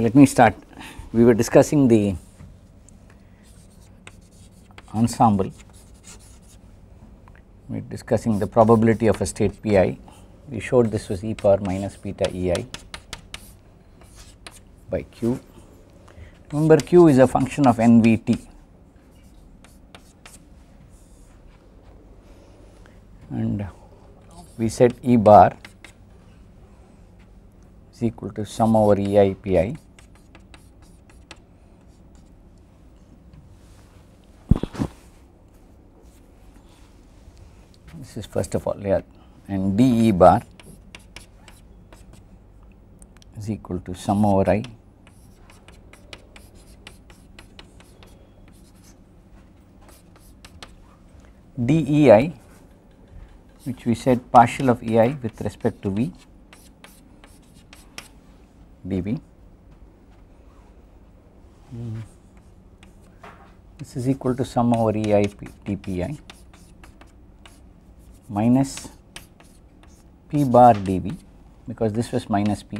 Okay, let me start. We were discussing the ensemble, we are discussing the probability of a state Pi. We showed this was e power minus beta ei by q. Remember q is a function of nvt and we said e bar is equal to sum over ei pi this is first of all yeah and dE bar is equal to sum over i dEi which we said partial of ei with respect to v dv mm. this is equal to sum over ei p, dpi minus p bar dv because this was minus p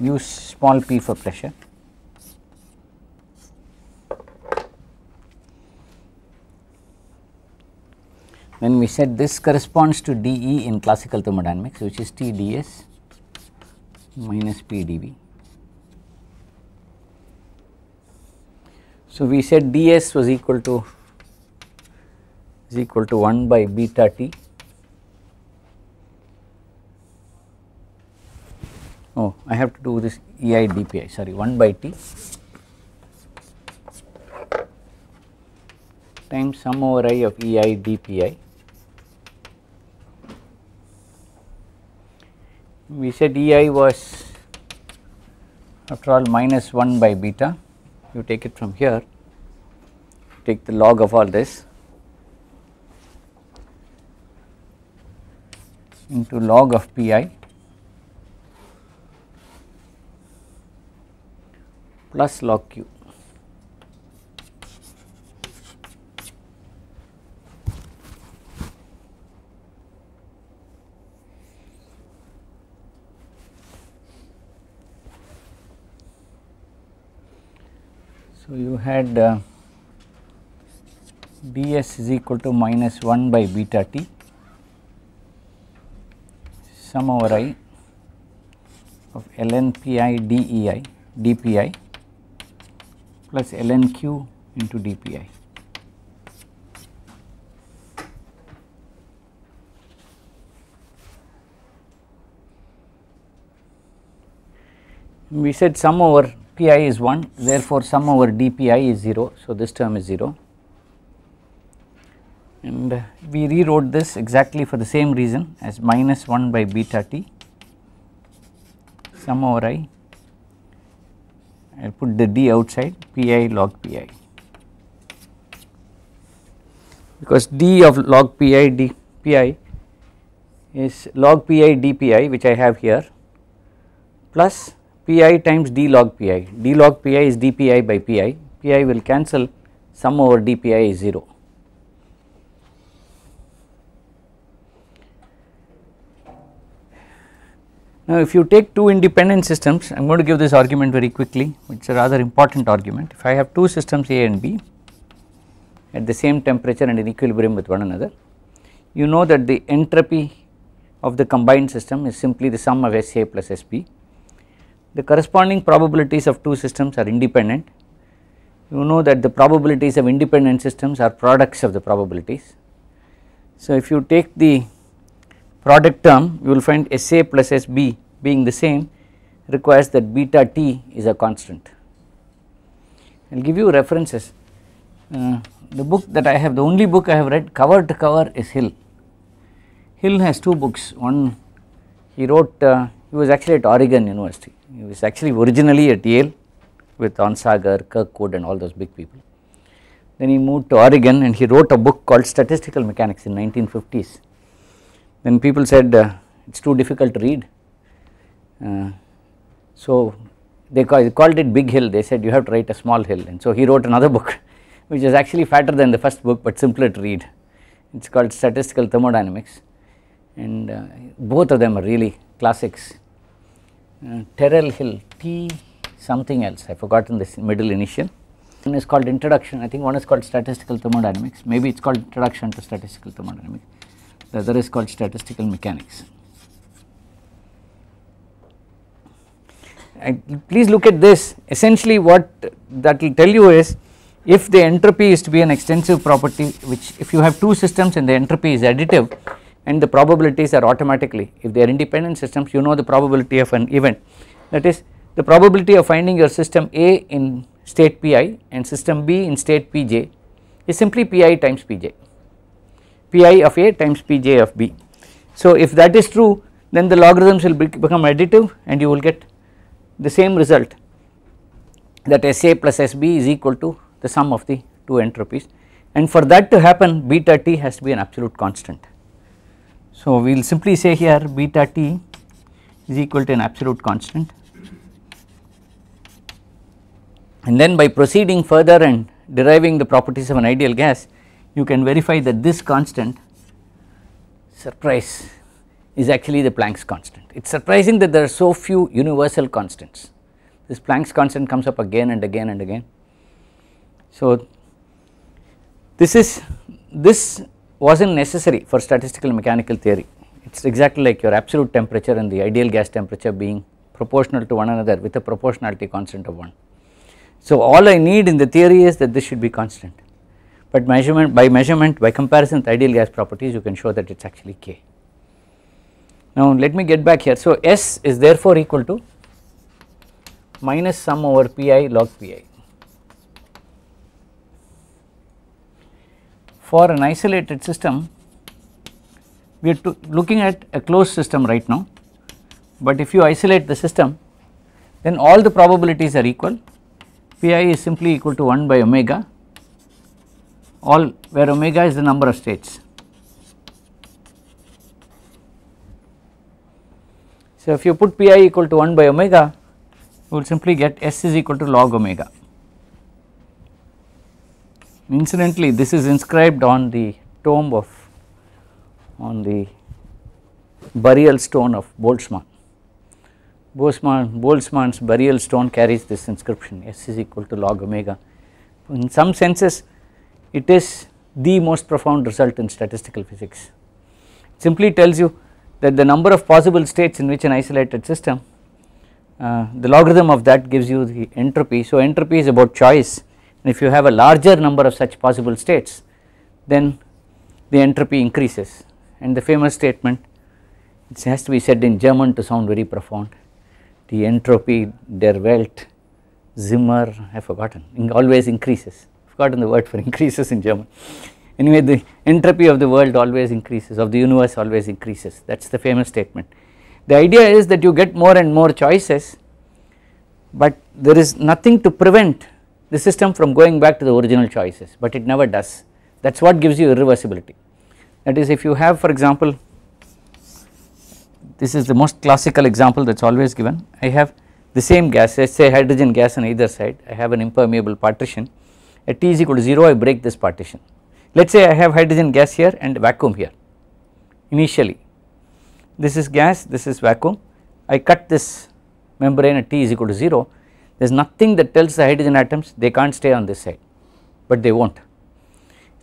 use small p for pressure when we said this corresponds to dE in classical thermodynamics which is T dS minus P dV. So, we said dS was equal to equal to 1 by beta t oh I have to do this EI dpi sorry 1 by t times sum over i of EI dpi. We said EI was after all minus 1 by beta you take it from here take the log of all this into log of pi plus log q. So, you had uh, bs is equal to minus 1 by beta t sum over i of ln pi dei dpi plus ln q into dpi. We said sum over pi is 1 therefore sum over dpi is 0. So, this term is 0 and uh, we rewrote this exactly for the same reason as minus 1 by beta t sum over i I will put the d outside pi log pi because d of log pi d pi is log pi dpi which I have here plus pi times d log pi d log pi is dpi by pi pi will cancel sum over dpi is 0 Now, if you take two independent systems, I am going to give this argument very quickly, it is a rather important argument. If I have two systems A and B at the same temperature and in equilibrium with one another, you know that the entropy of the combined system is simply the sum of SA plus SB. The corresponding probabilities of two systems are independent. You know that the probabilities of independent systems are products of the probabilities. So, if you take the product term you will find SA plus SB being the same requires that beta t is a constant. I will give you references. Uh, the book that I have, the only book I have read cover to cover is Hill. Hill has two books. One he wrote, uh, he was actually at Oregon University. He was actually originally at Yale with Onsager, Kirkwood, and all those big people. Then he moved to Oregon and he wrote a book called Statistical Mechanics in 1950s. Then people said uh, it is too difficult to read. Uh, so they, call, they called it Big Hill, they said you have to write a small hill and so he wrote another book which is actually fatter than the first book but simpler to read. It is called Statistical Thermodynamics and uh, both of them are really classics. Uh, Terrell Hill, T something else, I have forgotten this middle initial. One is called Introduction, I think one is called Statistical Thermodynamics, maybe it is called Introduction to Statistical Thermodynamics the other is called statistical mechanics. And please look at this essentially what that will tell you is if the entropy is to be an extensive property which if you have two systems and the entropy is additive and the probabilities are automatically if they are independent systems you know the probability of an event that is the probability of finding your system A in state Pi and system B in state Pj is simply Pi times Pj pi of a times pj of b. So if that is true then the logarithms will become additive and you will get the same result that SA plus SB is equal to the sum of the two entropies and for that to happen beta t has to be an absolute constant. So we will simply say here beta t is equal to an absolute constant and then by proceeding further and deriving the properties of an ideal gas you can verify that this constant surprise is actually the Planck's constant. It is surprising that there are so few universal constants. This Planck's constant comes up again and again and again. So, this is this was not necessary for statistical mechanical theory. It is exactly like your absolute temperature and the ideal gas temperature being proportional to one another with a proportionality constant of 1. So, all I need in the theory is that this should be constant but measurement by measurement by comparison with ideal gas properties you can show that it is actually K. Now let me get back here. So S is therefore equal to minus sum over Pi log Pi. For an isolated system we are looking at a closed system right now but if you isolate the system then all the probabilities are equal Pi is simply equal to 1 by omega all where omega is the number of states. So, if you put pi equal to 1 by omega you will simply get s is equal to log omega. Incidentally this is inscribed on the tomb of on the burial stone of Boltzmann. Boltzmann, Boltzmann's burial stone carries this inscription s is equal to log omega. In some senses it is the most profound result in statistical physics. It simply tells you that the number of possible states in which an isolated system, uh, the logarithm of that gives you the entropy. So, entropy is about choice and if you have a larger number of such possible states then the entropy increases and the famous statement it has to be said in German to sound very profound the entropy der Welt Zimmer I have forgotten always increases forgotten the word for increases in German. Anyway, the entropy of the world always increases, of the universe always increases, that is the famous statement. The idea is that you get more and more choices, but there is nothing to prevent the system from going back to the original choices, but it never does. That is what gives you irreversibility. That is, if you have, for example, this is the most classical example that is always given. I have the same gas, let us say hydrogen gas on either side, I have an impermeable partition at t is equal to 0 I break this partition. Let us say I have hydrogen gas here and vacuum here initially this is gas this is vacuum I cut this membrane at t is equal to 0 there is nothing that tells the hydrogen atoms they can't stay on this side but they won't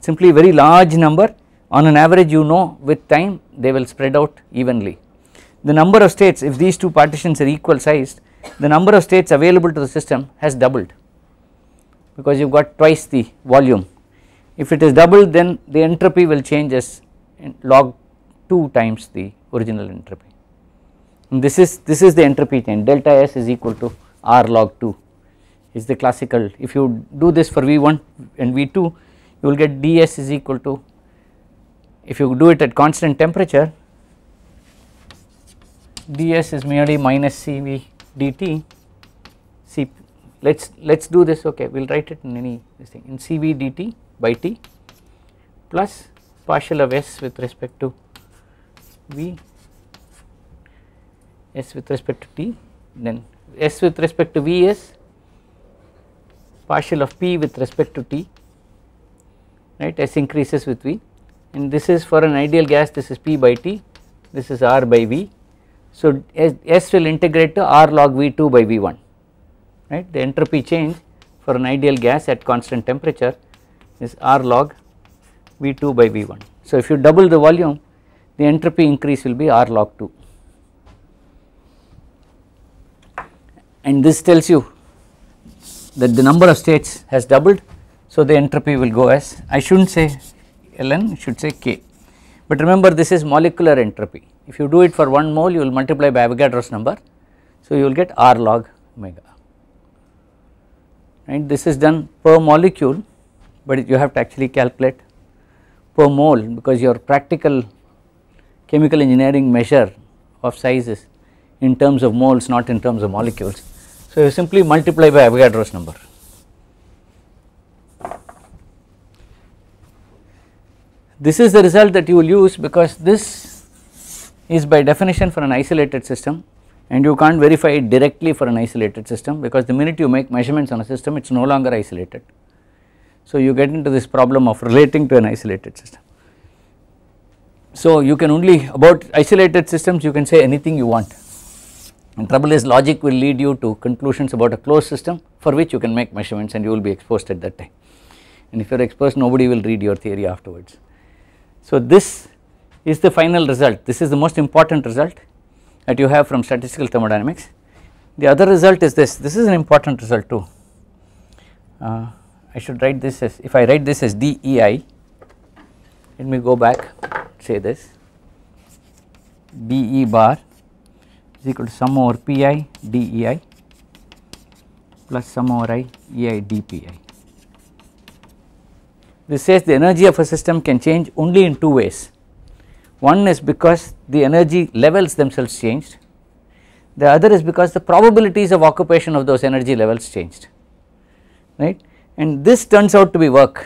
simply very large number on an average you know with time they will spread out evenly. The number of states if these two partitions are equal sized the number of states available to the system has doubled because you have got twice the volume. If it is double then the entropy will change as log 2 times the original entropy. And this is this is the entropy change delta S is equal to R log 2 is the classical if you do this for V1 and V2 you will get ds is equal to if you do it at constant temperature ds is merely minus Cv dt let us let us do this okay we will write it in any this thing in Cv dt by t plus partial of s with respect to v s with respect to t then s with respect to v is partial of p with respect to t right s increases with v and this is for an ideal gas this is p by t this is r by v so s, s will integrate to r log v2 by v1 right. The entropy change for an ideal gas at constant temperature is R log V2 by V1. So, if you double the volume the entropy increase will be R log 2 and this tells you that the number of states has doubled. So, the entropy will go as I should not say ln should say k but remember this is molecular entropy if you do it for 1 mole you will multiply by Avogadro's number. So, you will get R log omega right this is done per molecule but you have to actually calculate per mole because your practical chemical engineering measure of sizes in terms of moles not in terms of molecules. So, you simply multiply by Avogadro's number. This is the result that you will use because this is by definition for an isolated system and you can't verify it directly for an isolated system because the minute you make measurements on a system it is no longer isolated. So, you get into this problem of relating to an isolated system. So, you can only about isolated systems you can say anything you want and trouble is logic will lead you to conclusions about a closed system for which you can make measurements and you will be exposed at that time and if you are exposed nobody will read your theory afterwards. So, this is the final result this is the most important result that you have from statistical thermodynamics. The other result is this, this is an important result too. Uh, I should write this as, if I write this as DEI, let me go back, say this, BE bar is equal to sum over PI DEI plus sum over I EI DPI. This says the energy of a system can change only in two ways one is because the energy levels themselves changed, the other is because the probabilities of occupation of those energy levels changed, right. And this turns out to be work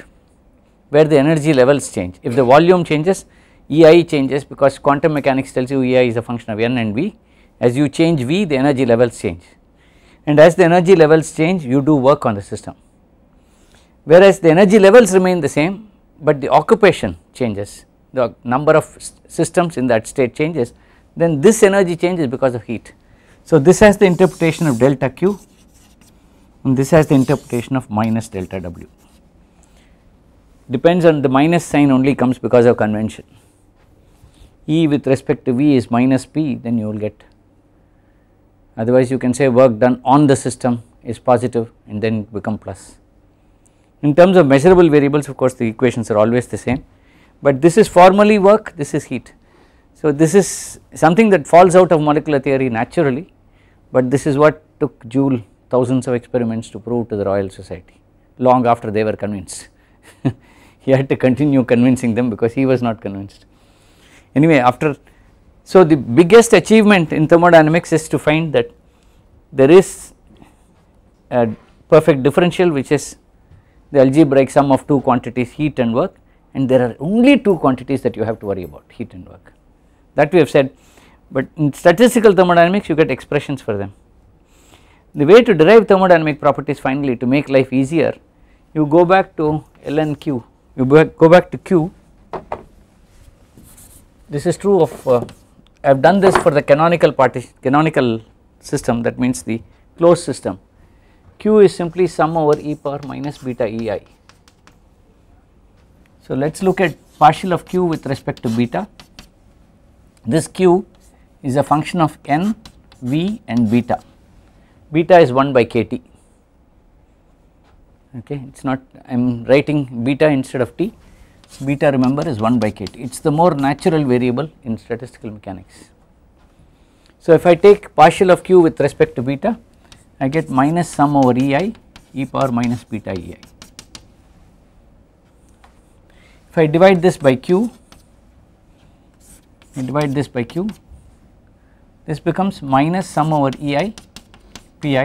where the energy levels change. If the volume changes, EI changes because quantum mechanics tells you EI is a function of N and V. As you change V, the energy levels change. And as the energy levels change, you do work on the system. Whereas the energy levels remain the same, but the occupation changes the number of systems in that state changes then this energy changes because of heat. So, this has the interpretation of delta q and this has the interpretation of minus delta w depends on the minus sign only comes because of convention E with respect to V is minus P then you will get otherwise you can say work done on the system is positive and then become plus. In terms of measurable variables of course the equations are always the same but this is formally work, this is heat. So, this is something that falls out of molecular theory naturally, but this is what took Joule thousands of experiments to prove to the Royal Society long after they were convinced. he had to continue convincing them because he was not convinced. Anyway, after so the biggest achievement in thermodynamics is to find that there is a perfect differential which is the algebraic sum of two quantities heat and work and there are only two quantities that you have to worry about heat and work that we have said but in statistical thermodynamics you get expressions for them. The way to derive thermodynamic properties finally to make life easier you go back to ln q you go back to q this is true of uh, I have done this for the canonical partition canonical system that means the closed system q is simply sum over e power minus beta ei so, let us look at partial of q with respect to beta. This q is a function of n, v and beta. Beta is 1 by kT. Okay, it is not I am writing beta instead of t. Beta remember is 1 by kT. It is the more natural variable in statistical mechanics. So, if I take partial of q with respect to beta, I get minus sum over ei e power minus beta ei. If I divide this by q, I divide this by q, this becomes minus sum over ei pi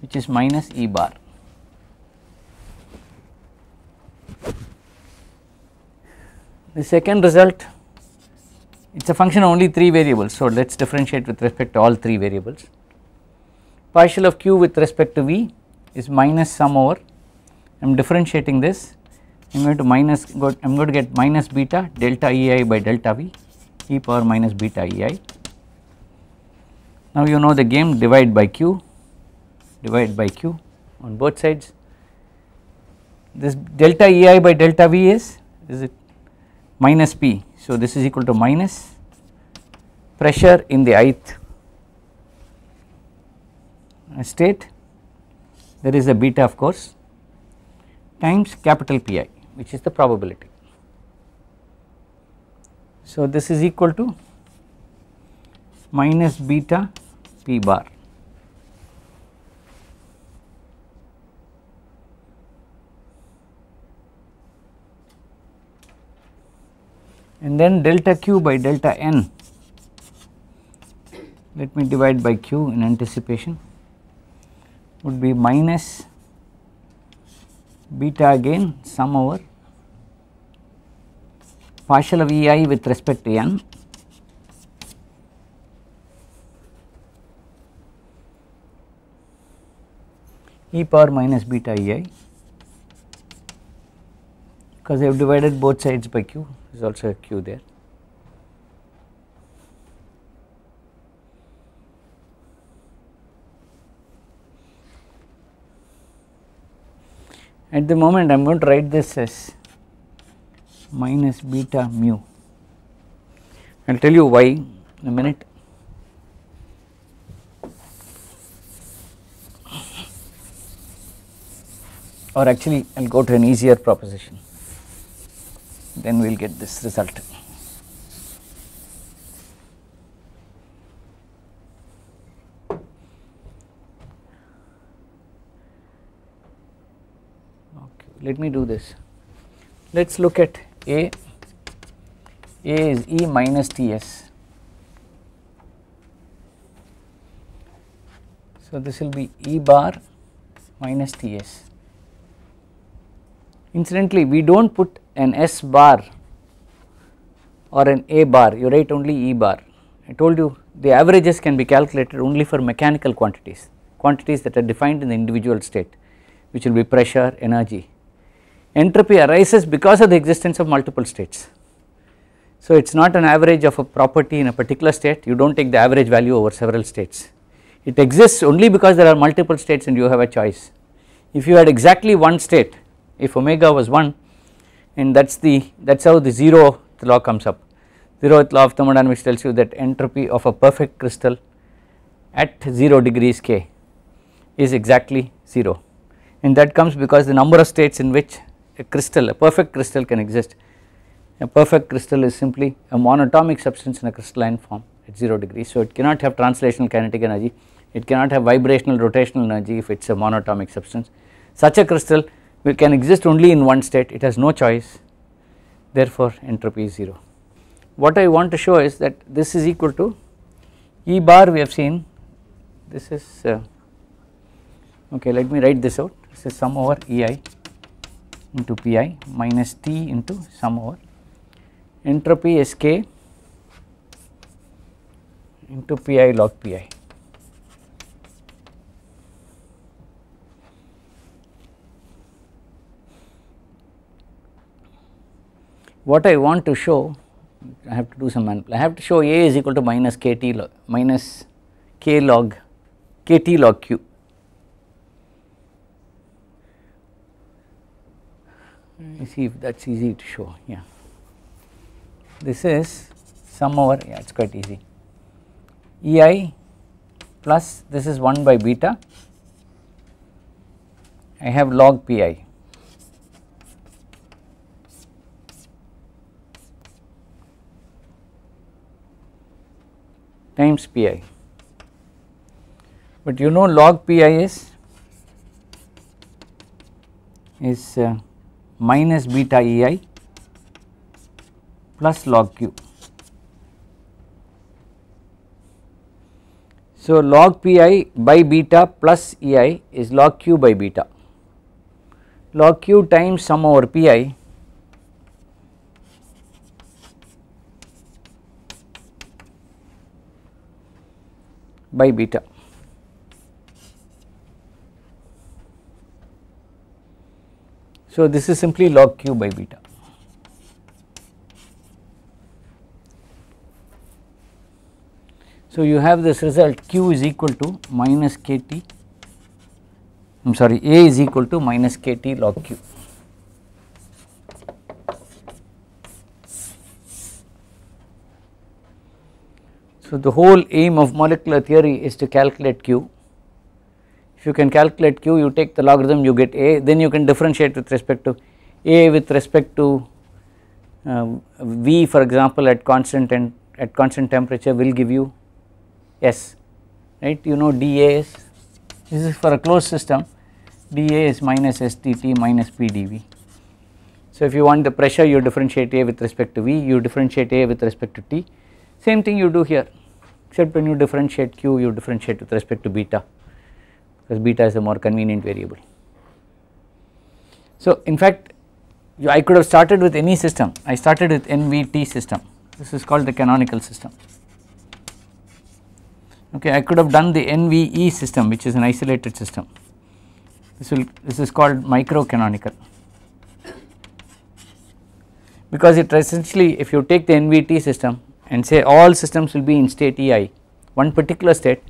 which is minus e bar. The second result it is a function of only 3 variables. So, let us differentiate with respect to all 3 variables. Partial of q with respect to v is minus sum over I am differentiating this I am going to minus got I am going to get minus beta delta E i by delta V e power minus beta E i. Now you know the game divide by q divide by q on both sides. This delta E i by delta V is is it minus P. So this is equal to minus pressure in the ith state there is a beta of course times capital P i which is the probability. So, this is equal to minus beta p bar. and then delta q by delta n let me divide by q in anticipation would be minus beta again sum over partial of E i with respect to n e power minus beta E i because I have divided both sides by q is also a q there. at the moment I am going to write this as minus beta mu. I will tell you why in a minute. Or actually I will go to an easier proposition then we will get this result. let me do this. Let us look at A, A is E minus T s. So, this will be E bar minus T s. Incidentally, we do not put an S bar or an A bar, you write only E bar. I told you the averages can be calculated only for mechanical quantities, quantities that are defined in the individual state, which will be pressure, energy, entropy arises because of the existence of multiple states. So, it is not an average of a property in a particular state, you do not take the average value over several states. It exists only because there are multiple states and you have a choice. If you had exactly one state, if omega was 1 and that is the that is how the 0th law comes up. 0th law of thermodynamics tells you that entropy of a perfect crystal at 0 degrees K is exactly 0 and that comes because the number of states in which a crystal, a perfect crystal can exist. A perfect crystal is simply a monatomic substance in a crystalline form at 0 degrees. So, it cannot have translational kinetic energy, it cannot have vibrational rotational energy if it is a monatomic substance. Such a crystal will can exist only in one state, it has no choice therefore, entropy is 0. What I want to show is that this is equal to E bar we have seen this is uh, okay let me write this out this is sum over E i into pi minus T into sum over entropy Sk into Pi log Pi. What I want to show, I have to do some manipulation, I have to show A is equal to minus kt log minus k log kt log q mm. you see if that is easy to show yeah. This is sum over yeah it is quite easy ei plus this is 1 by beta I have log pi times pi but you know log pi is is uh, minus beta E i plus log q. So, log p i by beta plus E i is log q by beta, log q times sum over p i by beta. So, this is simply log q by beta. So, you have this result q is equal to minus kT I am sorry A is equal to minus kT log q. So, the whole aim of molecular theory is to calculate Q you can calculate q, you take the logarithm, you get a, then you can differentiate with respect to a with respect to uh, v for example at constant and at constant temperature will give you s right you know dA is this is for a closed system dA is minus STT minus PdV. So if you want the pressure you differentiate A with respect to V you differentiate A with respect to T same thing you do here except when you differentiate Q you differentiate with respect to beta because beta is a more convenient variable. So in fact I could have started with any system I started with NVT system this is called the canonical system okay I could have done the NVE system which is an isolated system this will this is called micro canonical because it essentially if you take the NVT system and say all systems will be in state EI one particular state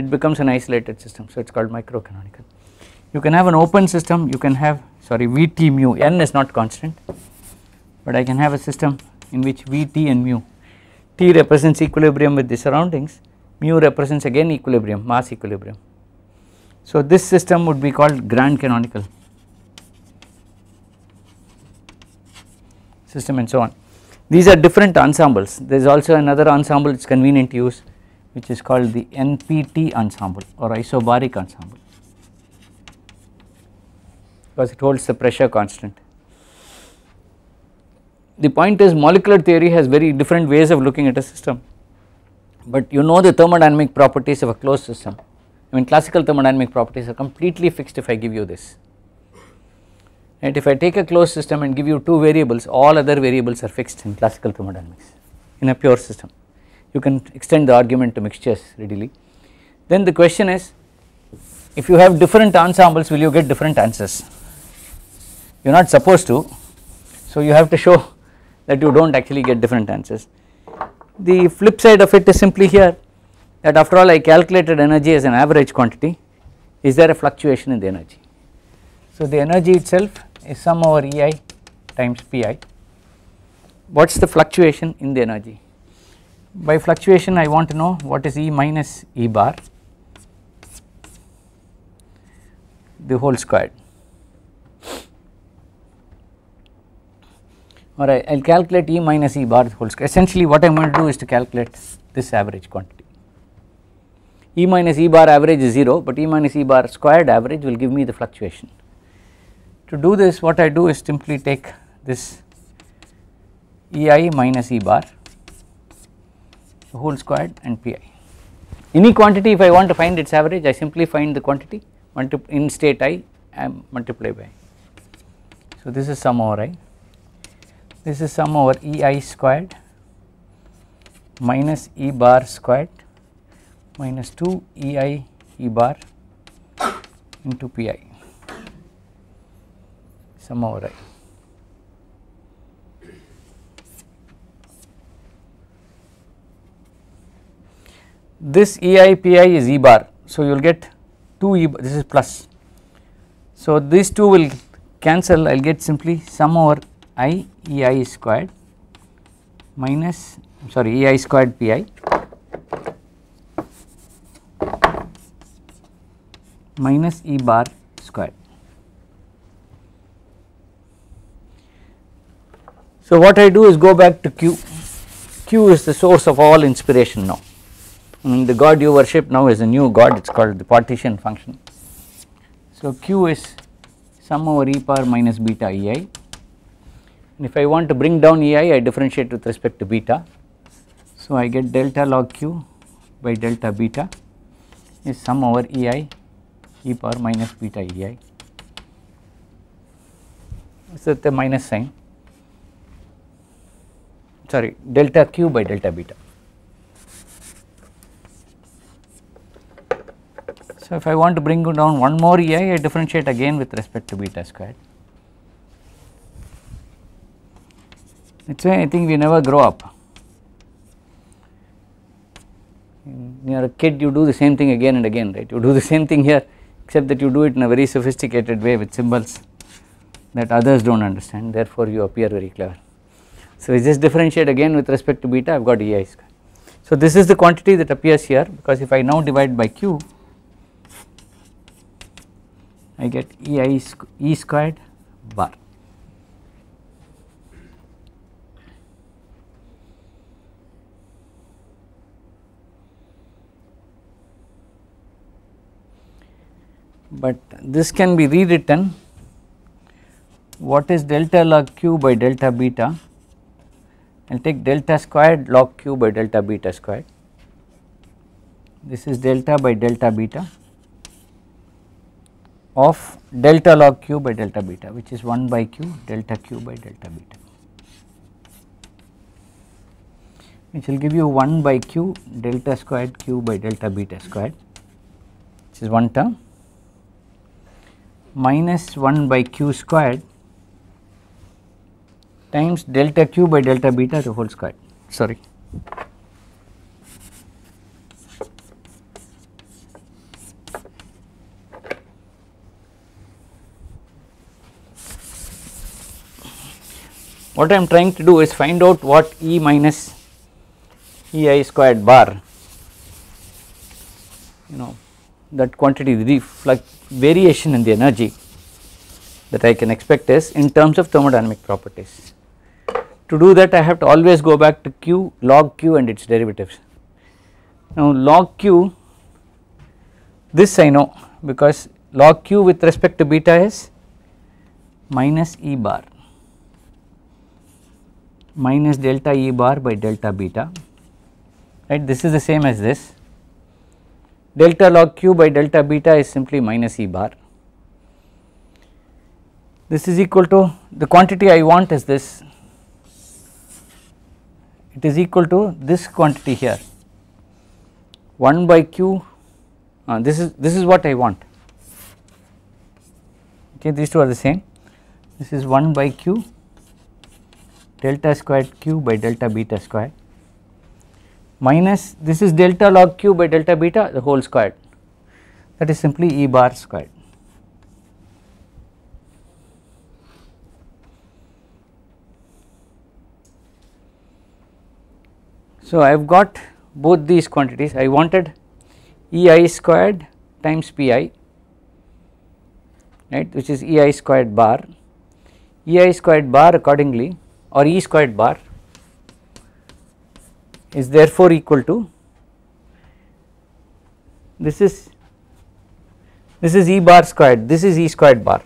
it becomes an isolated system. So, it is called microcanonical. You can have an open system, you can have sorry Vt mu, n is not constant, but I can have a system in which Vt and mu, T represents equilibrium with the surroundings, mu represents again equilibrium, mass equilibrium. So, this system would be called grand canonical system and so on. These are different ensembles, there is also another ensemble it is convenient to use which is called the NPT ensemble or isobaric ensemble because it holds the pressure constant. The point is molecular theory has very different ways of looking at a system but you know the thermodynamic properties of a closed system. I mean classical thermodynamic properties are completely fixed if I give you this. Right, if I take a closed system and give you two variables all other variables are fixed in classical thermodynamics in a pure system you can extend the argument to mixtures readily. Then the question is if you have different ensembles will you get different answers you are not supposed to so you have to show that you do not actually get different answers. The flip side of it is simply here that after all I calculated energy as an average quantity is there a fluctuation in the energy. So the energy itself is sum over EI times PI what is the fluctuation in the energy by fluctuation I want to know what is E minus E bar the whole squared or I will calculate E minus E bar the whole square. essentially what I am going to do is to calculate this average quantity. E minus E bar average is 0 but E minus E bar squared average will give me the fluctuation. To do this what I do is simply take this EI minus E bar whole squared and pi. Any quantity if I want to find its average I simply find the quantity in state i and multiply by. So this is sum over i, this is sum over e i squared minus e bar squared minus 2 e i e bar into pi sum over i. this EIPI is E bar. So, you will get 2 E bar, this is plus. So, these 2 will cancel I will get simply sum over I EI squared minus sorry EI squared PI minus E bar squared. So, what I do is go back to Q, Q is the source of all inspiration now. I mean the god you worship now is a new god it is called the partition function. So q is sum over e power minus beta ei and if I want to bring down e i, I differentiate with respect to beta. So I get delta log q by delta beta is sum over e i e power minus beta ei so the minus sign sorry delta q by delta beta. So, if I want to bring down one more ei, I differentiate again with respect to beta squared. It is why I think we never grow up. you are a kid, you do the same thing again and again, right. You do the same thing here, except that you do it in a very sophisticated way with symbols that others do not understand, therefore, you appear very clever. So, we just differentiate again with respect to beta, I have got ei square. So, this is the quantity that appears here because if I now divide by q, I get e i e E squared bar. But this can be rewritten what is delta log q by delta beta I will take delta squared log q by delta beta squared this is delta by delta beta of delta log q by delta beta which is 1 by q delta q by delta beta which will give you 1 by q delta squared q by delta beta squared which is one term minus 1 by q squared times delta q by delta beta the whole squared sorry What I am trying to do is find out what E minus E i squared bar you know that quantity the variation in the energy that I can expect is in terms of thermodynamic properties. To do that I have to always go back to Q log Q and its derivatives. Now log Q this I know because log Q with respect to beta is minus E bar minus delta E bar by delta beta right this is the same as this delta log Q by delta beta is simply minus E bar. This is equal to the quantity I want is this it is equal to this quantity here 1 by Q uh, this is this is what I want okay these two are the same this is 1 by Q delta squared q by delta beta square minus this is delta log q by delta beta the whole squared that is simply E bar squared. So, I have got both these quantities I wanted E i squared times P i right which is E i squared bar E i squared bar accordingly or E squared bar is therefore equal to this is this is E bar squared this is E squared bar.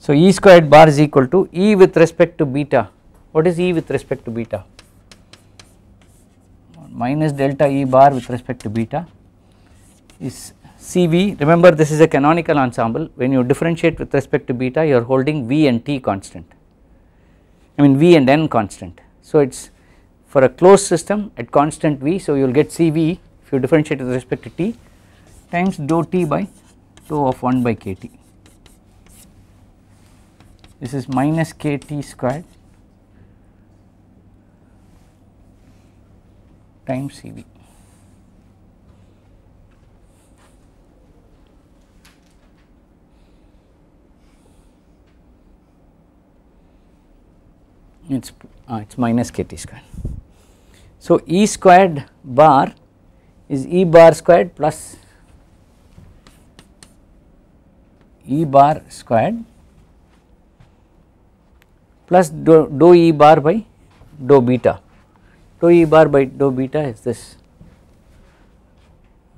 So, E squared bar is equal to E with respect to beta what is E with respect to beta minus delta E bar with respect to beta is CV remember this is a canonical ensemble when you differentiate with respect to beta you are holding V and T constant I mean V and N constant. So, it is for a closed system at constant V. So, you will get CV if you differentiate with respect to T times dou T by dou of 1 by KT. This is minus KT squared times CV. it is uh, it is minus k t square. So, E squared bar is E bar squared plus E bar squared plus dou, dou E bar by dou beta, dou E bar by dou beta is this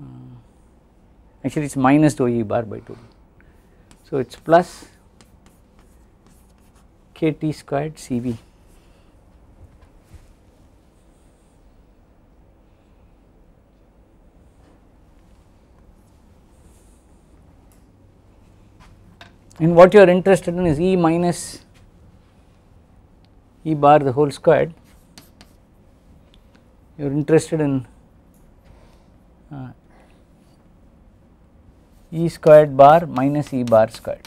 uh, actually it is minus dou E bar by dou. So, it is plus k t squared C v. and what you are interested in is E minus E bar the whole squared, you are interested in uh, E squared bar minus E bar squared,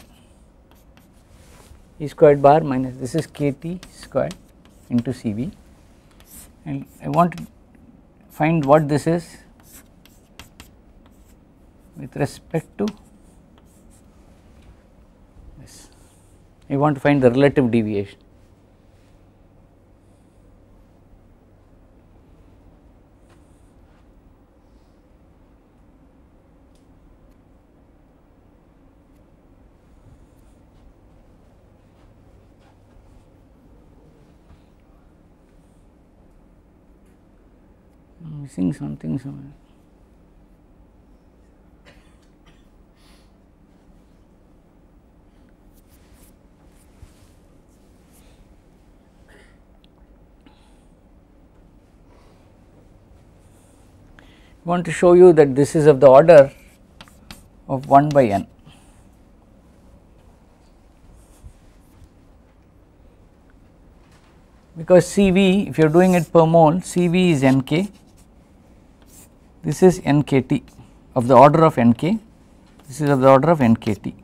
E squared bar minus this is kT squared into Cv and I want to find what this is with respect to you want to find the relative deviation. missing something somewhere. want to show you that this is of the order of 1 by n. Because Cv, if you are doing it per mole, Cv is Nk, this is Nkt of the order of Nk, this is of the order of Nkt.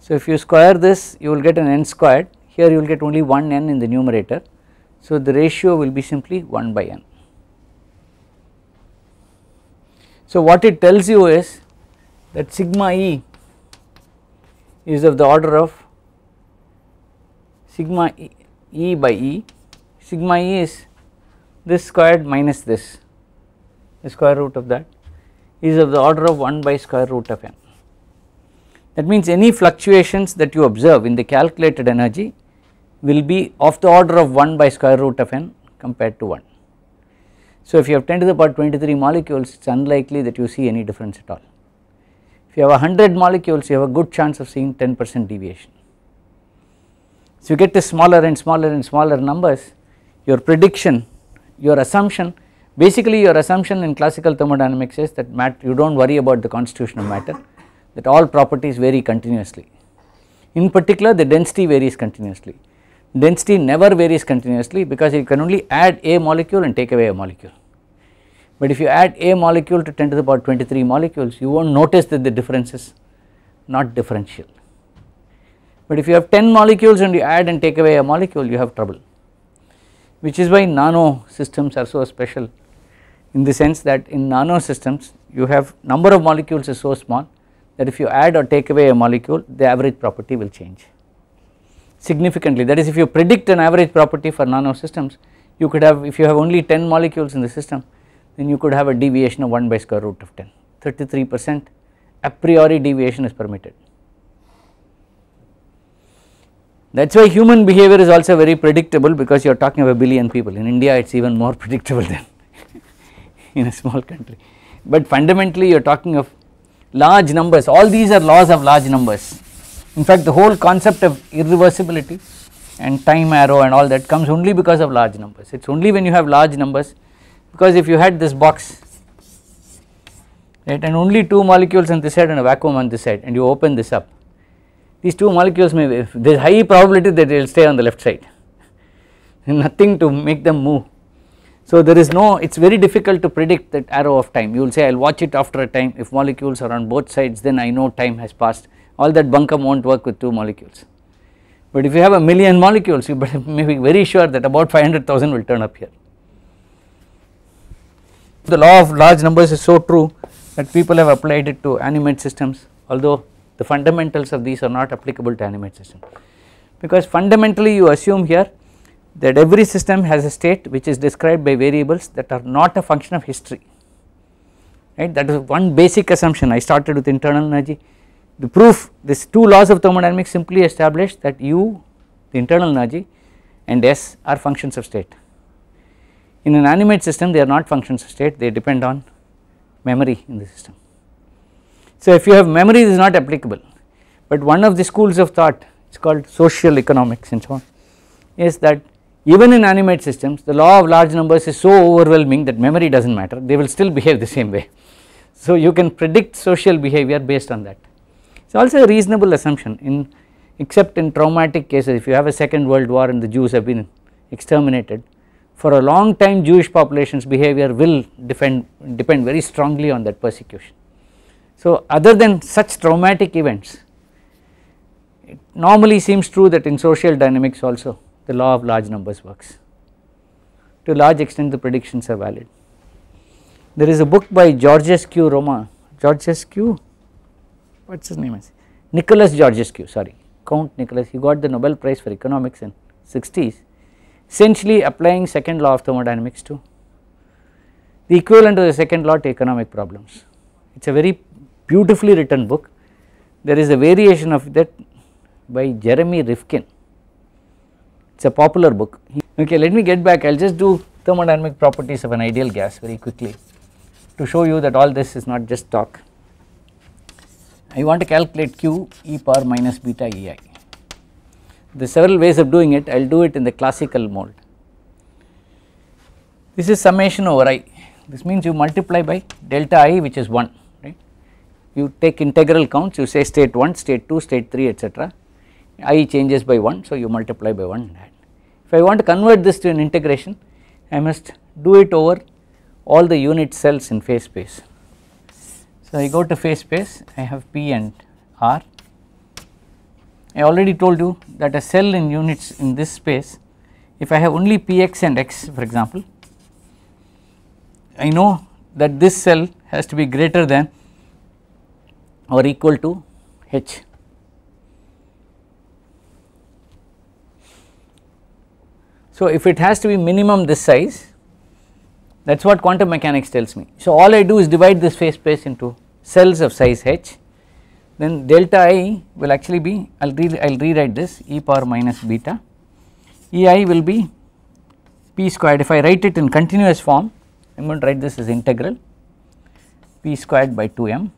So, if you square this, you will get an n squared, here you will get only one n in the numerator. So, the ratio will be simply 1 by n. So, what it tells you is that sigma e is of the order of sigma e, e by e, sigma e is this squared minus this, the square root of that is of the order of 1 by square root of n. That means any fluctuations that you observe in the calculated energy will be of the order of 1 by square root of n compared to 1. So, if you have 10 to the power 23 molecules it is unlikely that you see any difference at all. If you have 100 molecules you have a good chance of seeing 10 percent deviation. So, you get to smaller and smaller and smaller numbers your prediction your assumption basically your assumption in classical thermodynamics is that matter you do not worry about the constitution of matter that all properties vary continuously. In particular the density varies continuously. Density never varies continuously because you can only add a molecule and take away a molecule. But if you add a molecule to 10 to the power 23 molecules, you will not notice that the difference is not differential. But if you have 10 molecules and you add and take away a molecule, you have trouble, which is why nano systems are so special in the sense that in nano systems, you have number of molecules is so small that if you add or take away a molecule, the average property will change significantly. That is, if you predict an average property for nano systems, you could have, if you have only 10 molecules in the system, then you could have a deviation of 1 by square root of 10, 33 percent a priori deviation is permitted. That is why human behavior is also very predictable because you are talking of a billion people. In India, it is even more predictable than in a small country. But fundamentally, you are talking of large numbers, all these are laws of large numbers. In fact, the whole concept of irreversibility and time arrow and all that comes only because of large numbers. It is only when you have large numbers because if you had this box right and only two molecules on this side and a vacuum on this side and you open this up these two molecules may there is high probability that they will stay on the left side nothing to make them move. So there is no it is very difficult to predict that arrow of time you will say I will watch it after a time if molecules are on both sides then I know time has passed all that bunkum will not work with two molecules. But if you have a million molecules you may be very sure that about 500,000 will turn up here the law of large numbers is so true that people have applied it to animate systems although the fundamentals of these are not applicable to animate systems because fundamentally you assume here that every system has a state which is described by variables that are not a function of history right that is one basic assumption I started with internal energy the proof this two laws of thermodynamics simply establish that u the internal energy and s are functions of state in an animate system they are not functions of state they depend on memory in the system. So if you have memory this is not applicable but one of the schools of thought it is called social economics and so on is that even in animate systems the law of large numbers is so overwhelming that memory does not matter they will still behave the same way. So you can predict social behavior based on that. It is also a reasonable assumption in except in traumatic cases if you have a second world war and the Jews have been exterminated for a long time Jewish population's behavior will depend depend very strongly on that persecution. So other than such traumatic events, it normally seems true that in social dynamics also the law of large numbers works. To a large extent the predictions are valid. There is a book by Georges Q. Roma, Georges Q. What is his name is? Nicholas Georgescu, sorry, Count Nicholas, he got the Nobel Prize for Economics in 60s essentially applying second law of thermodynamics to the equivalent of the second law to economic problems. It is a very beautifully written book. There is a variation of that by Jeremy Rifkin. It is a popular book. Okay, let me get back. I will just do thermodynamic properties of an ideal gas very quickly to show you that all this is not just talk. I want to calculate Q e power minus beta E i. There are several ways of doing it, I will do it in the classical mold. This is summation over i, this means you multiply by delta i which is 1, right. You take integral counts, you say state 1, state 2, state 3, etc. i changes by 1, so you multiply by 1. If I want to convert this to an integration, I must do it over all the unit cells in phase space. So, I go to phase space, I have P and R I already told you that a cell in units in this space if I have only px and x for example I know that this cell has to be greater than or equal to h. So, if it has to be minimum this size that is what quantum mechanics tells me. So, all I do is divide this phase space into cells of size h then delta i will actually be I will re, I'll rewrite this e power minus beta e i will be p squared if I write it in continuous form I am going to write this as integral p squared by 2 m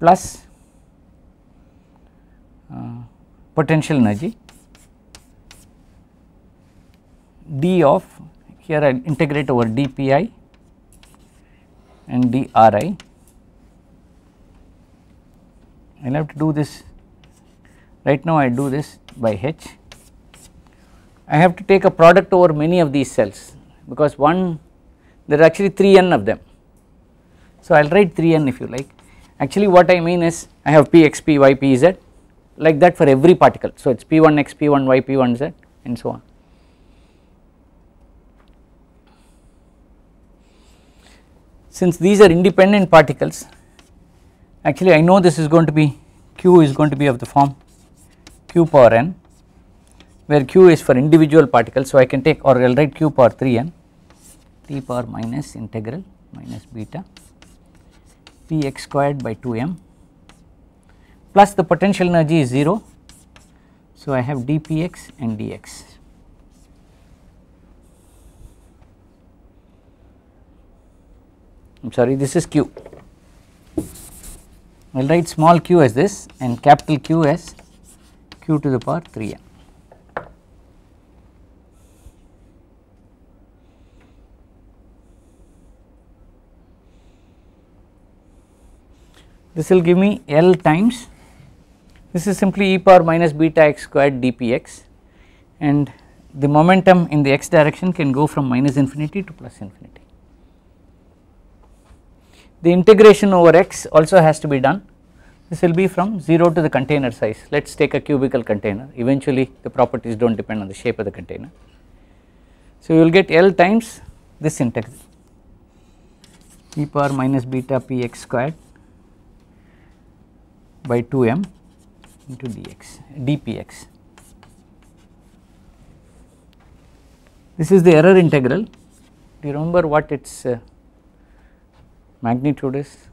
plus uh, potential energy d of here I integrate over dpi and dri I will have to do this right now I do this by H. I have to take a product over many of these cells because one there are actually 3 n of them. So, I will write 3 n if you like actually what I mean is I have p x p y p z like that for every particle. So, it is p 1 x p 1 y p 1 z and so on. Since these are independent particles actually I know this is going to be q is going to be of the form q power n where q is for individual particles. So, I can take or I will write q power 3 n t power minus integral minus beta p x squared by 2 m plus the potential energy is 0. So, I have dpx and dx. I am sorry this is q. I will write small q as this and capital Q as q to the power 3m. This will give me L times this is simply e power minus beta x squared dpx and the momentum in the x direction can go from minus infinity to plus infinity the integration over x also has to be done this will be from 0 to the container size let us take a cubical container eventually the properties do not depend on the shape of the container. So you will get L times this integral e power minus beta p x squared by 2 m into dx dpx. This is the error integral do you remember what its uh, magnitude is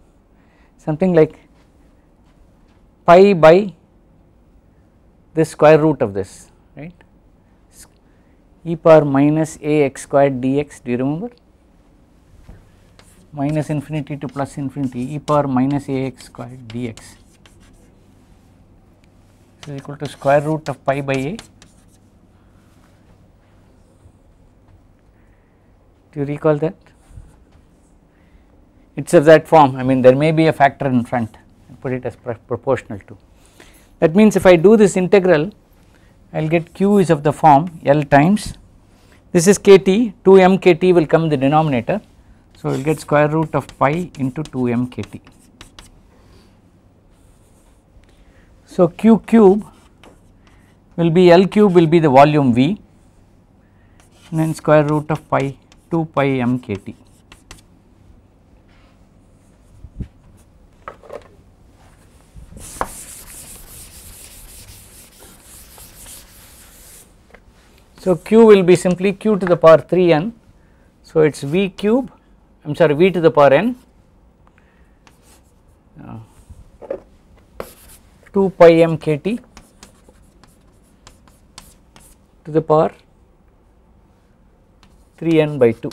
something like pi by the square root of this right e power minus a x squared dx do you remember minus infinity to plus infinity e power minus a x squared dx is equal to square root of pi by a do you recall that it is of that form I mean there may be a factor in front put it as proportional to. That means if I do this integral I will get q is of the form L times this is kt 2m kt will come in the denominator so we will get square root of pi into 2m kt. So q cube will be L cube will be the volume V and then square root of pi 2 pi m kt. So, q will be simply q to the power 3 n. So, it is v cube I am sorry v to the power n uh, 2 pi m k t to the power 3 n by 2.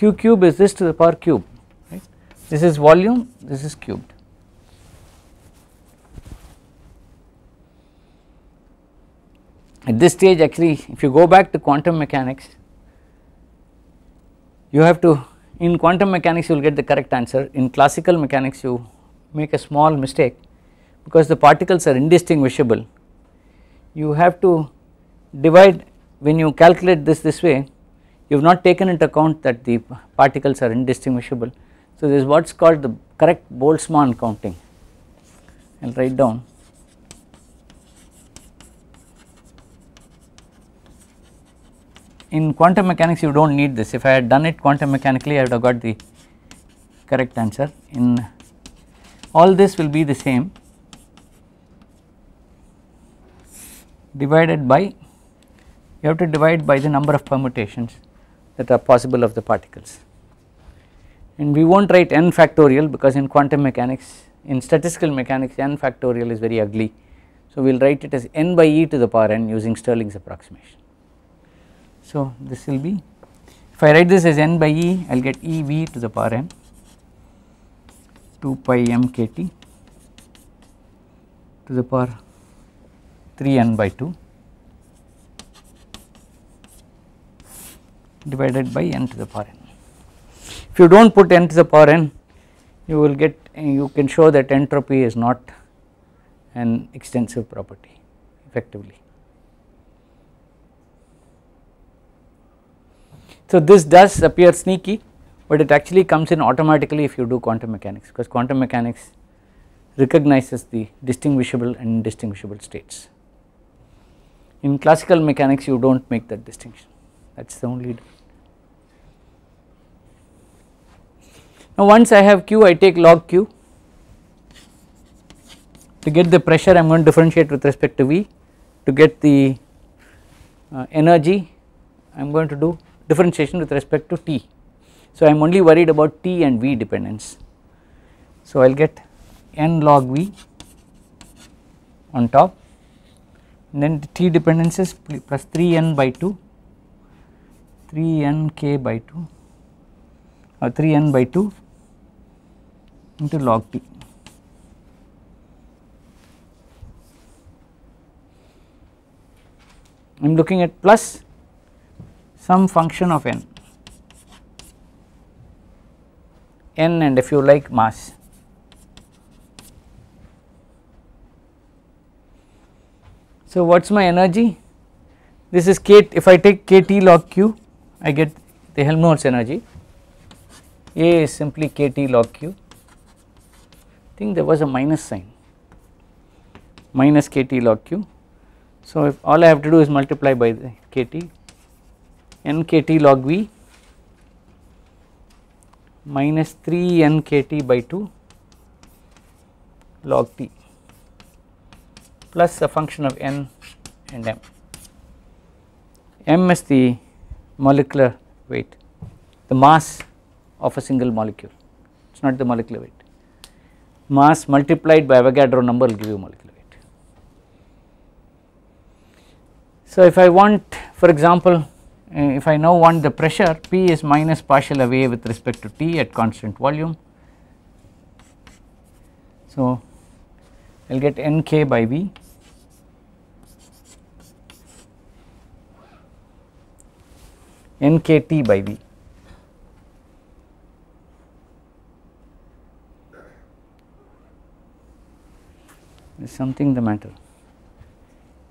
q cube is this to the power cube right this is volume this is cubed. at this stage actually if you go back to quantum mechanics you have to in quantum mechanics you will get the correct answer in classical mechanics you make a small mistake because the particles are indistinguishable you have to divide when you calculate this this way you have not taken into account that the particles are indistinguishable so this is what is called the correct Boltzmann counting I will write down in quantum mechanics you do not need this if I had done it quantum mechanically I would have got the correct answer in all this will be the same divided by you have to divide by the number of permutations that are possible of the particles and we will not write n factorial because in quantum mechanics in statistical mechanics n factorial is very ugly so we will write it as n by e to the power n using Stirling's approximation. So, this will be if I write this as n by E I will get E v to the power n 2 pi m k t to the power 3 n by 2 divided by n to the power n. If you do not put n to the power n you will get you can show that entropy is not an extensive property effectively. So this does appear sneaky but it actually comes in automatically if you do quantum mechanics because quantum mechanics recognizes the distinguishable and indistinguishable states. In classical mechanics you do not make that distinction that is the only difference. Now once I have q I take log q to get the pressure I am going to differentiate with respect to V to get the uh, energy I am going to do differentiation with respect to t. So, I am only worried about t and v dependence. So, I will get n log v on top and then the t dependence is plus 3 n by 2 3 n k by 2 or uh, 3 n by 2 into log t. I am looking at plus some function of n, n and if you like mass. So, what is my energy? This is k if I take k t log q I get the Helmholtz energy A is simply k t log q I think there was a minus sign minus k t log q. So, if all I have to do is multiply by the k t nkt log v minus 3 nkt by 2 log p plus a function of n and m. m is the molecular weight, the mass of a single molecule, it is not the molecular weight. Mass multiplied by Avogadro number will give you molecular weight. So, if I want for example uh, if I now want the pressure P is minus partial away with respect to T at constant volume. So, I will get nk by V nkt by V. Is something the matter?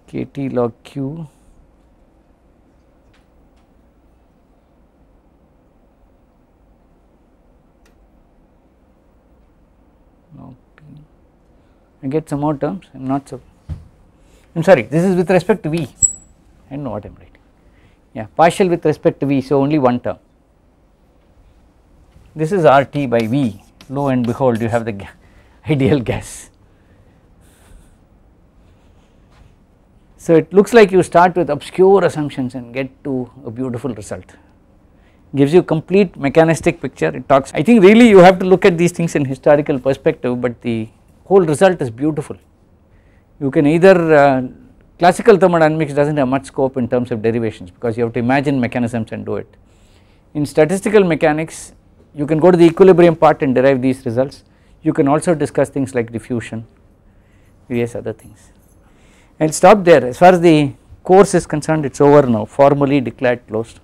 kt log q no, I get some more terms I am not so I am sorry this is with respect to V I do not know what I am writing yeah partial with respect to V so only one term this is RT by V lo and behold you have the ga ideal gas. So it looks like you start with obscure assumptions and get to a beautiful result gives you complete mechanistic picture it talks I think really you have to look at these things in historical perspective but the whole result is beautiful. You can either uh, classical thermodynamics does not have much scope in terms of derivations because you have to imagine mechanisms and do it. In statistical mechanics you can go to the equilibrium part and derive these results. You can also discuss things like diffusion various other things. I will stop there as far as the course is concerned it is over now formally declared closed.